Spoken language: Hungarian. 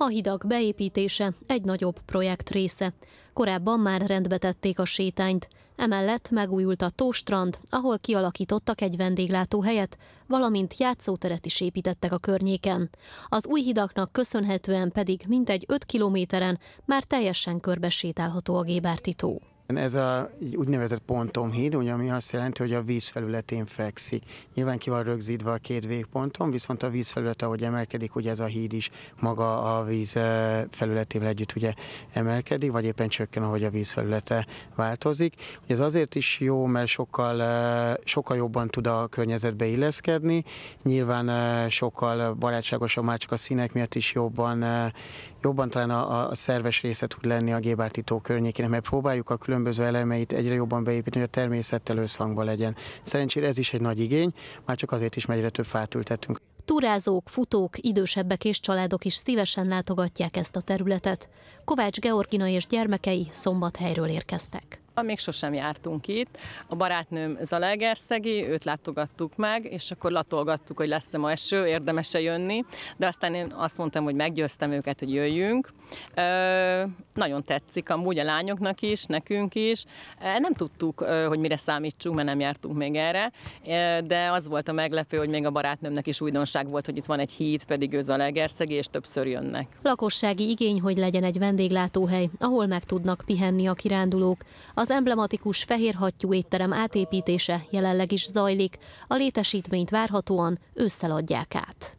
A hidak beépítése egy nagyobb projekt része. Korábban már rendbe tették a sétányt, emellett megújult a tóstrand, ahol kialakítottak egy vendéglátóhelyet, valamint játszóteret is építettek a környéken. Az új hidaknak köszönhetően pedig mintegy 5 kilométeren már teljesen körbesétálható a Gébárti tó. Ez a úgynevezett pontomhíd, ugye, ami azt jelenti, hogy a vízfelületén fekszik. Nyilván ki van rögzítve a két végponton, viszont a vízfelület, ahogy emelkedik, ugye ez a híd is maga a víz eh, felületével együtt ugye emelkedik, vagy éppen csökken, ahogy a vízfelülete változik. változik. Ez azért is jó, mert sokkal, eh, sokkal jobban tud a környezetbe illeszkedni, nyilván eh, sokkal barátságosabb, már csak a színek miatt is jobban, jobban talán a, a szerves része tud lenni a gébártító környékén, mert próbáljuk a külön különböző elemeit egyre jobban beépíteni, hogy a természettel összhangban legyen. Szerencsére ez is egy nagy igény, már csak azért is, mert egyre több fát ültetünk. Túrázók, futók, idősebbek és családok is szívesen látogatják ezt a területet. Kovács Georgina és gyermekei szombathelyről érkeztek. Szóval még sosem jártunk itt. A barátnőm Zalaegerszegi, őt látogattuk meg, és akkor latolgattuk, hogy lesz-e ma eső, érdemese jönni, de aztán én azt mondtam, hogy meggyőztem őket, hogy jöjjünk. Ö, nagyon tetszik amúgy a lányoknak is, nekünk is. Nem tudtuk, hogy mire számítsunk, mert nem jártunk még erre, de az volt a meglepő, hogy még a barátnőmnek is újdonság volt, hogy itt van egy híd, pedig ő Zalaegerszegi, és többször jönnek. Lakossági igény, hogy legyen egy vendéglátóhely, ahol meg tudnak pihenni a kirándulók. Az az emblematikus fehér hattyú étterem átépítése jelenleg is zajlik, a létesítményt várhatóan ősszel adják át.